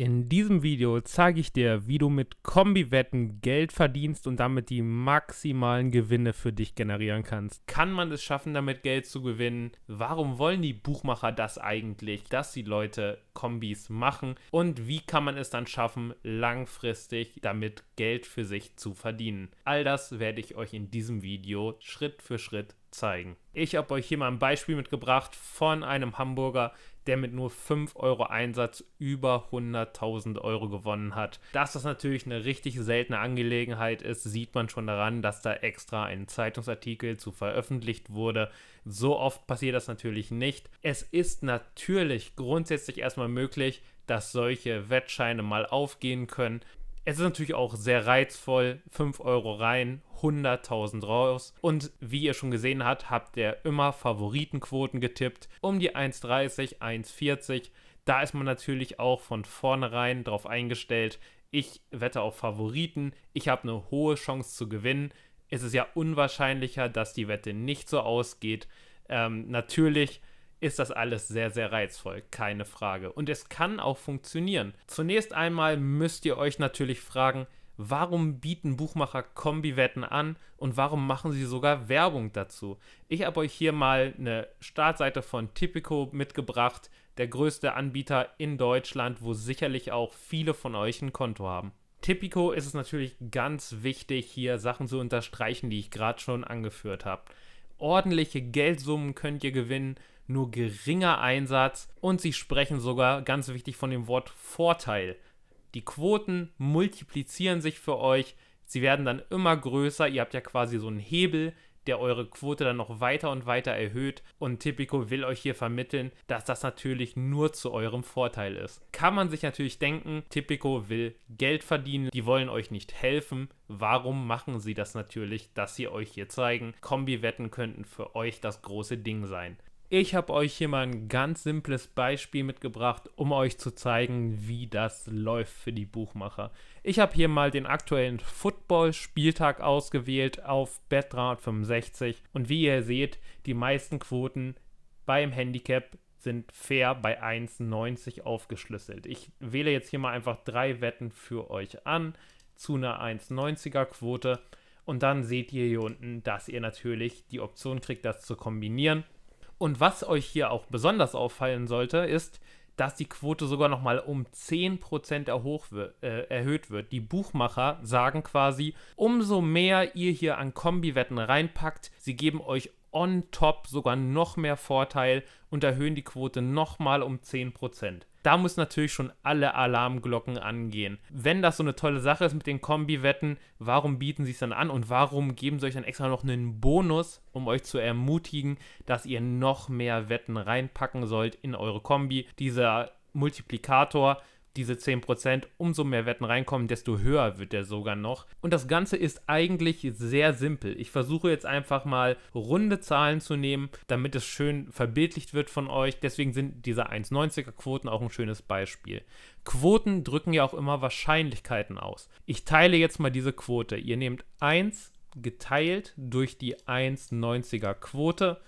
In diesem Video zeige ich dir, wie du mit Kombiwetten Geld verdienst und damit die maximalen Gewinne für dich generieren kannst. Kann man es schaffen, damit Geld zu gewinnen? Warum wollen die Buchmacher das eigentlich, dass die Leute Kombis machen? Und wie kann man es dann schaffen, langfristig damit Geld für sich zu verdienen? All das werde ich euch in diesem Video Schritt für Schritt zeigen. Ich habe euch hier mal ein Beispiel mitgebracht von einem Hamburger, der mit nur 5 Euro Einsatz über 100.000 Euro gewonnen hat. Dass das natürlich eine richtig seltene Angelegenheit ist, sieht man schon daran, dass da extra ein Zeitungsartikel zu veröffentlicht wurde. So oft passiert das natürlich nicht. Es ist natürlich grundsätzlich erstmal möglich, dass solche Wettscheine mal aufgehen können es ist natürlich auch sehr reizvoll. 5 Euro rein, 100.000 raus. Und wie ihr schon gesehen habt, habt ihr immer Favoritenquoten getippt. Um die 1,30, 1,40. Da ist man natürlich auch von vornherein drauf eingestellt. Ich wette auf Favoriten. Ich habe eine hohe Chance zu gewinnen. Es ist ja unwahrscheinlicher, dass die Wette nicht so ausgeht. Ähm, natürlich ist das alles sehr, sehr reizvoll, keine Frage. Und es kann auch funktionieren. Zunächst einmal müsst ihr euch natürlich fragen, warum bieten Buchmacher Kombiwetten an und warum machen sie sogar Werbung dazu? Ich habe euch hier mal eine Startseite von Tipico mitgebracht, der größte Anbieter in Deutschland, wo sicherlich auch viele von euch ein Konto haben. Tipico ist es natürlich ganz wichtig, hier Sachen zu unterstreichen, die ich gerade schon angeführt habe. Ordentliche Geldsummen könnt ihr gewinnen nur geringer Einsatz und sie sprechen sogar ganz wichtig von dem Wort Vorteil. Die Quoten multiplizieren sich für euch, sie werden dann immer größer, ihr habt ja quasi so einen Hebel, der eure Quote dann noch weiter und weiter erhöht. Und Tipico will euch hier vermitteln, dass das natürlich nur zu eurem Vorteil ist. Kann man sich natürlich denken, Tipico will Geld verdienen, die wollen euch nicht helfen. Warum machen sie das natürlich, dass sie euch hier zeigen? Kombi-Wetten könnten für euch das große Ding sein. Ich habe euch hier mal ein ganz simples Beispiel mitgebracht, um euch zu zeigen, wie das läuft für die Buchmacher. Ich habe hier mal den aktuellen Football-Spieltag ausgewählt auf Bet365 und wie ihr seht, die meisten Quoten beim Handicap sind fair bei 1,90 aufgeschlüsselt. Ich wähle jetzt hier mal einfach drei Wetten für euch an zu einer 1,90er Quote und dann seht ihr hier unten, dass ihr natürlich die Option kriegt, das zu kombinieren und was euch hier auch besonders auffallen sollte, ist, dass die Quote sogar nochmal um 10% erhoch wird, äh, erhöht wird. Die Buchmacher sagen quasi, umso mehr ihr hier an Kombiwetten reinpackt, sie geben euch on top sogar noch mehr Vorteil und erhöhen die Quote nochmal um 10% da muss natürlich schon alle Alarmglocken angehen. Wenn das so eine tolle Sache ist mit den Kombi-Wetten, warum bieten sie es dann an und warum geben sie euch dann extra noch einen Bonus, um euch zu ermutigen, dass ihr noch mehr Wetten reinpacken sollt in eure Kombi? Dieser Multiplikator diese 10%, umso mehr Wetten reinkommen, desto höher wird der sogar noch. Und das Ganze ist eigentlich sehr simpel. Ich versuche jetzt einfach mal runde Zahlen zu nehmen, damit es schön verbildlicht wird von euch. Deswegen sind diese 1,90er Quoten auch ein schönes Beispiel. Quoten drücken ja auch immer Wahrscheinlichkeiten aus. Ich teile jetzt mal diese Quote. Ihr nehmt 1 geteilt durch die 1,90er Quote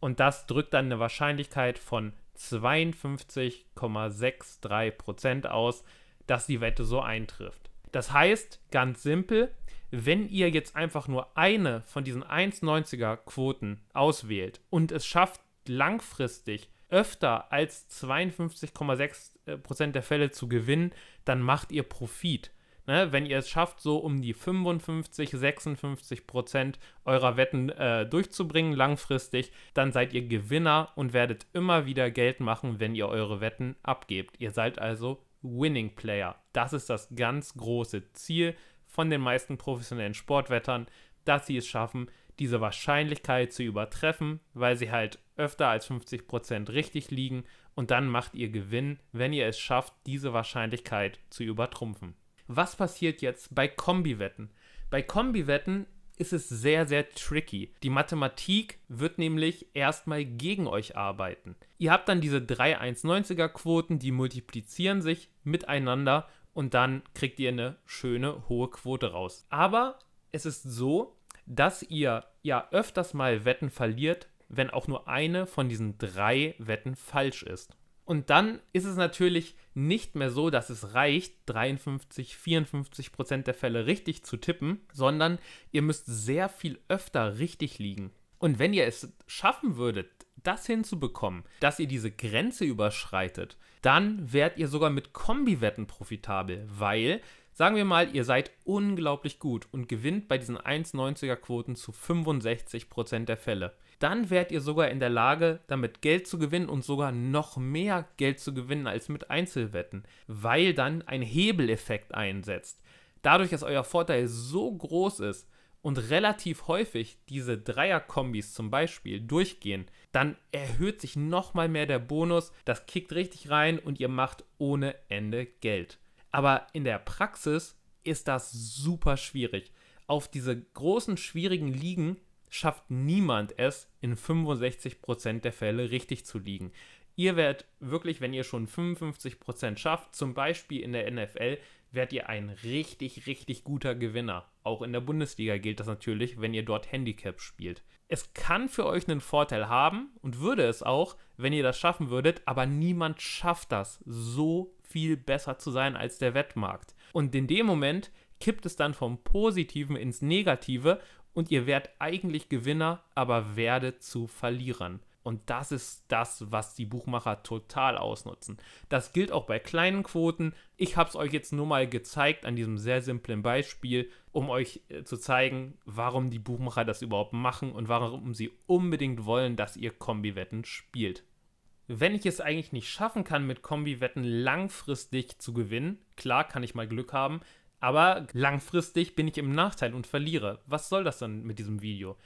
und das drückt dann eine Wahrscheinlichkeit von 52,63 aus, dass die Wette so eintrifft. Das heißt, ganz simpel, wenn ihr jetzt einfach nur eine von diesen 1,90er Quoten auswählt und es schafft langfristig öfter als 52,6% der Fälle zu gewinnen, dann macht ihr Profit. Ne, wenn ihr es schafft, so um die 55, 56 Prozent eurer Wetten äh, durchzubringen langfristig, dann seid ihr Gewinner und werdet immer wieder Geld machen, wenn ihr eure Wetten abgebt. Ihr seid also Winning Player. Das ist das ganz große Ziel von den meisten professionellen Sportwettern, dass sie es schaffen, diese Wahrscheinlichkeit zu übertreffen, weil sie halt öfter als 50% Prozent richtig liegen und dann macht ihr Gewinn, wenn ihr es schafft, diese Wahrscheinlichkeit zu übertrumpfen. Was passiert jetzt bei Kombiwetten? Bei Kombiwetten ist es sehr, sehr tricky. Die Mathematik wird nämlich erstmal gegen euch arbeiten. Ihr habt dann diese 3190 er Quoten, die multiplizieren sich miteinander und dann kriegt ihr eine schöne hohe Quote raus. Aber es ist so, dass ihr ja öfters mal Wetten verliert, wenn auch nur eine von diesen drei Wetten falsch ist. Und dann ist es natürlich nicht mehr so, dass es reicht, 53, 54 Prozent der Fälle richtig zu tippen, sondern ihr müsst sehr viel öfter richtig liegen. Und wenn ihr es schaffen würdet, das hinzubekommen, dass ihr diese Grenze überschreitet, dann werdet ihr sogar mit Kombiwetten profitabel, weil, sagen wir mal, ihr seid unglaublich gut und gewinnt bei diesen 1,90er Quoten zu 65% Prozent der Fälle dann wärt ihr sogar in der Lage, damit Geld zu gewinnen und sogar noch mehr Geld zu gewinnen als mit Einzelwetten, weil dann ein Hebeleffekt einsetzt. Dadurch, dass euer Vorteil so groß ist und relativ häufig diese Dreierkombis zum Beispiel durchgehen, dann erhöht sich nochmal mehr der Bonus, das kickt richtig rein und ihr macht ohne Ende Geld. Aber in der Praxis ist das super schwierig. Auf diese großen, schwierigen Ligen schafft niemand es, in 65% der Fälle richtig zu liegen. Ihr werdet wirklich, wenn ihr schon 55% schafft, zum Beispiel in der NFL, werdet ihr ein richtig, richtig guter Gewinner. Auch in der Bundesliga gilt das natürlich, wenn ihr dort Handicap spielt. Es kann für euch einen Vorteil haben und würde es auch, wenn ihr das schaffen würdet, aber niemand schafft das, so viel besser zu sein als der Wettmarkt. Und in dem Moment kippt es dann vom Positiven ins Negative und ihr werdet eigentlich Gewinner, aber werdet zu Verlierern. Und das ist das, was die Buchmacher total ausnutzen. Das gilt auch bei kleinen Quoten. Ich habe es euch jetzt nur mal gezeigt an diesem sehr simplen Beispiel, um euch äh, zu zeigen, warum die Buchmacher das überhaupt machen und warum sie unbedingt wollen, dass ihr Kombiwetten spielt. Wenn ich es eigentlich nicht schaffen kann, mit Kombiwetten langfristig zu gewinnen, klar kann ich mal Glück haben, aber langfristig bin ich im Nachteil und verliere. Was soll das dann mit diesem Video?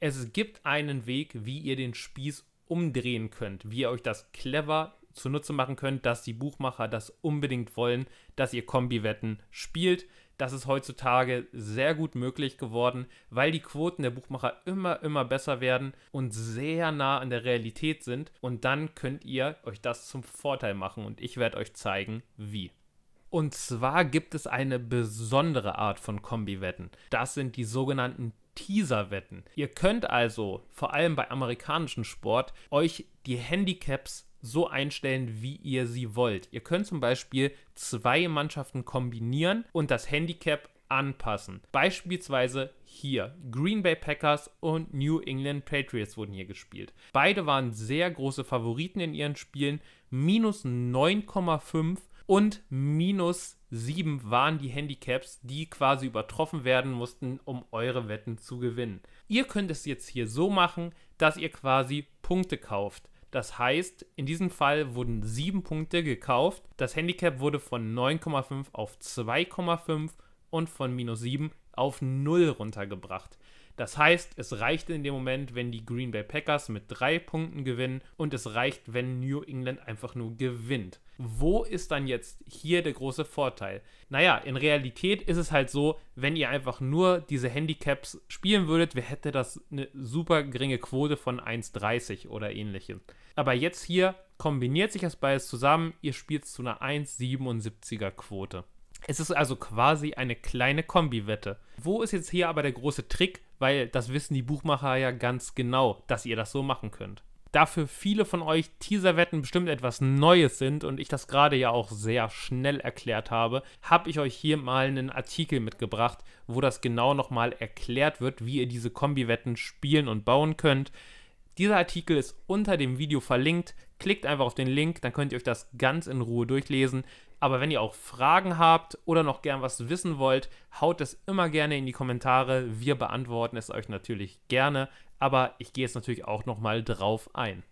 Es gibt einen Weg, wie ihr den Spieß umdrehen könnt, wie ihr euch das clever zunutze machen könnt, dass die Buchmacher das unbedingt wollen, dass ihr Kombi-Wetten spielt. Das ist heutzutage sehr gut möglich geworden, weil die Quoten der Buchmacher immer, immer besser werden und sehr nah an der Realität sind. Und dann könnt ihr euch das zum Vorteil machen und ich werde euch zeigen, wie. Und zwar gibt es eine besondere Art von Kombi-Wetten. Das sind die sogenannten Teaser-Wetten. Ihr könnt also, vor allem bei amerikanischem Sport, euch die Handicaps so einstellen, wie ihr sie wollt. Ihr könnt zum Beispiel zwei Mannschaften kombinieren und das Handicap anpassen. Beispielsweise hier. Green Bay Packers und New England Patriots wurden hier gespielt. Beide waren sehr große Favoriten in ihren Spielen. Minus 9,5 und minus 7 waren die Handicaps, die quasi übertroffen werden mussten, um eure Wetten zu gewinnen. Ihr könnt es jetzt hier so machen, dass ihr quasi Punkte kauft. Das heißt, in diesem Fall wurden 7 Punkte gekauft. Das Handicap wurde von 9,5 auf 2,5 und von minus 7 auf 0 runtergebracht. Das heißt, es reicht in dem Moment, wenn die Green Bay Packers mit drei Punkten gewinnen und es reicht, wenn New England einfach nur gewinnt. Wo ist dann jetzt hier der große Vorteil? Naja, in Realität ist es halt so, wenn ihr einfach nur diese Handicaps spielen würdet, wer hätte das eine super geringe Quote von 1,30 oder ähnlichem. Aber jetzt hier kombiniert sich das beides zusammen, ihr spielt zu einer 1,77er Quote. Es ist also quasi eine kleine Kombi-Wette. Wo ist jetzt hier aber der große Trick? weil das wissen die Buchmacher ja ganz genau, dass ihr das so machen könnt. Da für viele von euch Teaserwetten bestimmt etwas Neues sind und ich das gerade ja auch sehr schnell erklärt habe, habe ich euch hier mal einen Artikel mitgebracht, wo das genau nochmal erklärt wird, wie ihr diese Kombiwetten spielen und bauen könnt. Dieser Artikel ist unter dem Video verlinkt. Klickt einfach auf den Link, dann könnt ihr euch das ganz in Ruhe durchlesen. Aber wenn ihr auch Fragen habt oder noch gern was wissen wollt, haut es immer gerne in die Kommentare. Wir beantworten es euch natürlich gerne, aber ich gehe jetzt natürlich auch nochmal drauf ein.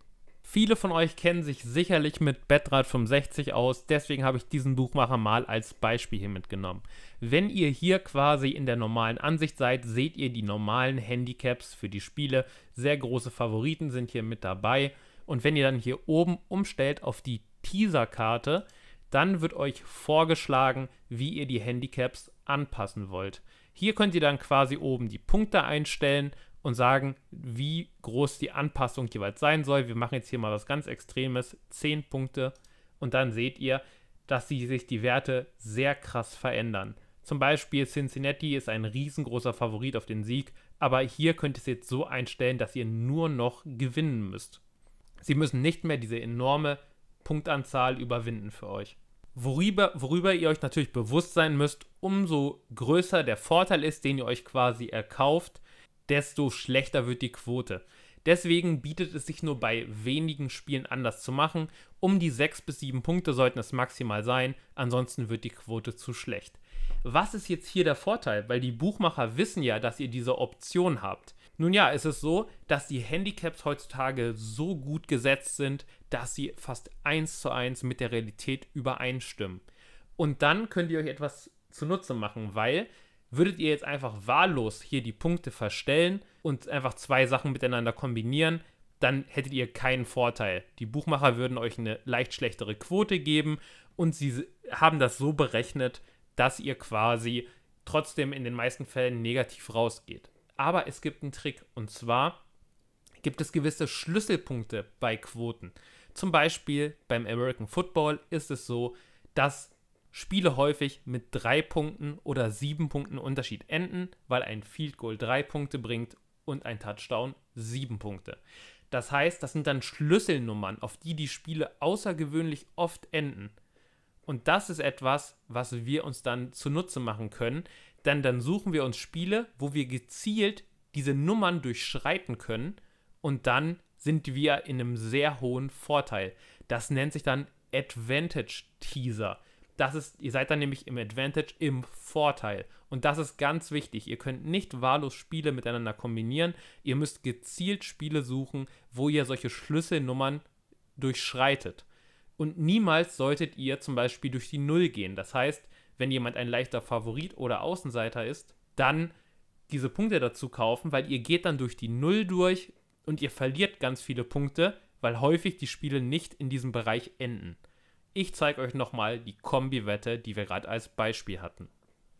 Viele von euch kennen sich sicherlich mit Bettrad 65 aus, deswegen habe ich diesen Buchmacher mal als Beispiel hier mitgenommen. Wenn ihr hier quasi in der normalen Ansicht seid, seht ihr die normalen Handicaps für die Spiele. Sehr große Favoriten sind hier mit dabei. Und wenn ihr dann hier oben umstellt auf die Teaser-Karte, dann wird euch vorgeschlagen, wie ihr die Handicaps anpassen wollt. Hier könnt ihr dann quasi oben die Punkte einstellen und sagen, wie groß die Anpassung jeweils sein soll. Wir machen jetzt hier mal was ganz Extremes, 10 Punkte und dann seht ihr, dass sie sich die Werte sehr krass verändern. Zum Beispiel Cincinnati ist ein riesengroßer Favorit auf den Sieg, aber hier könnt ihr es jetzt so einstellen, dass ihr nur noch gewinnen müsst. Sie müssen nicht mehr diese enorme Punktanzahl überwinden für euch worüber, worüber ihr euch natürlich bewusst sein müsst, umso größer der Vorteil ist, den ihr euch quasi erkauft, desto schlechter wird die Quote. Deswegen bietet es sich nur bei wenigen Spielen anders zu machen. Um die 6 bis 7 Punkte sollten es maximal sein, ansonsten wird die Quote zu schlecht. Was ist jetzt hier der Vorteil? Weil die Buchmacher wissen ja, dass ihr diese Option habt. Nun ja, es ist so, dass die Handicaps heutzutage so gut gesetzt sind, dass sie fast eins zu eins mit der Realität übereinstimmen. Und dann könnt ihr euch etwas zunutze machen, weil würdet ihr jetzt einfach wahllos hier die Punkte verstellen und einfach zwei Sachen miteinander kombinieren, dann hättet ihr keinen Vorteil. Die Buchmacher würden euch eine leicht schlechtere Quote geben und sie haben das so berechnet, dass ihr quasi trotzdem in den meisten Fällen negativ rausgeht. Aber es gibt einen Trick und zwar gibt es gewisse Schlüsselpunkte bei Quoten. Zum Beispiel beim American Football ist es so, dass Spiele häufig mit drei Punkten oder sieben Punkten Unterschied enden, weil ein Field Goal drei Punkte bringt und ein Touchdown sieben Punkte. Das heißt, das sind dann Schlüsselnummern, auf die die Spiele außergewöhnlich oft enden. Und das ist etwas, was wir uns dann zunutze machen können, dann, dann suchen wir uns Spiele, wo wir gezielt diese Nummern durchschreiten können und dann sind wir in einem sehr hohen Vorteil. Das nennt sich dann Advantage Teaser. Das ist, ihr seid dann nämlich im Advantage im Vorteil. Und das ist ganz wichtig. Ihr könnt nicht wahllos Spiele miteinander kombinieren. Ihr müsst gezielt Spiele suchen, wo ihr solche Schlüsselnummern durchschreitet. Und niemals solltet ihr zum Beispiel durch die Null gehen. Das heißt, wenn jemand ein leichter Favorit oder Außenseiter ist, dann diese Punkte dazu kaufen, weil ihr geht dann durch die Null durch und ihr verliert ganz viele Punkte, weil häufig die Spiele nicht in diesem Bereich enden. Ich zeige euch nochmal die Kombi-Wette, die wir gerade als Beispiel hatten.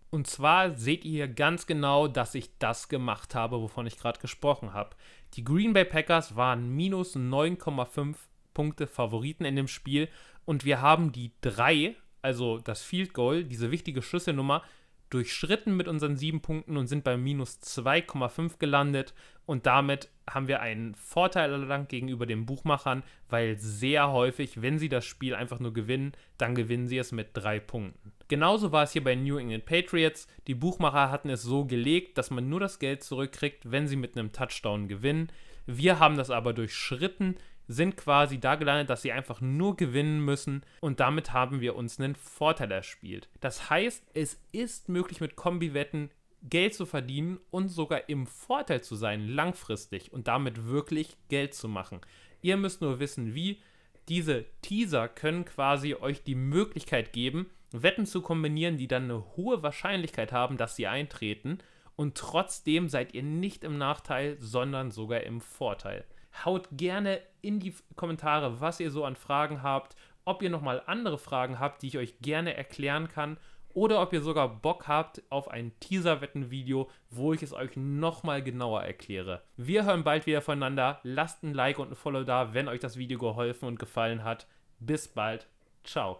Und zwar seht ihr hier ganz genau, dass ich das gemacht habe, wovon ich gerade gesprochen habe. Die Green Bay Packers waren minus 9,5 Punkte Favoriten in dem Spiel und wir haben die 3 also das Field Goal, diese wichtige Schlüsselnummer, durchschritten mit unseren sieben Punkten und sind bei minus 2,5 gelandet. Und damit haben wir einen Vorteil erlangt gegenüber den Buchmachern, weil sehr häufig, wenn sie das Spiel einfach nur gewinnen, dann gewinnen sie es mit drei Punkten. Genauso war es hier bei New England Patriots. Die Buchmacher hatten es so gelegt, dass man nur das Geld zurückkriegt, wenn sie mit einem Touchdown gewinnen. Wir haben das aber durchschritten sind quasi da gelandet, dass sie einfach nur gewinnen müssen und damit haben wir uns einen Vorteil erspielt. Das heißt, es ist möglich mit Kombiwetten Geld zu verdienen und sogar im Vorteil zu sein langfristig und damit wirklich Geld zu machen. Ihr müsst nur wissen, wie diese Teaser können quasi euch die Möglichkeit geben, Wetten zu kombinieren, die dann eine hohe Wahrscheinlichkeit haben, dass sie eintreten und trotzdem seid ihr nicht im Nachteil, sondern sogar im Vorteil. Haut gerne in die Kommentare, was ihr so an Fragen habt, ob ihr nochmal andere Fragen habt, die ich euch gerne erklären kann oder ob ihr sogar Bock habt auf ein Teaser-Wetten-Video, wo ich es euch nochmal genauer erkläre. Wir hören bald wieder voneinander. Lasst ein Like und ein Follow da, wenn euch das Video geholfen und gefallen hat. Bis bald. Ciao.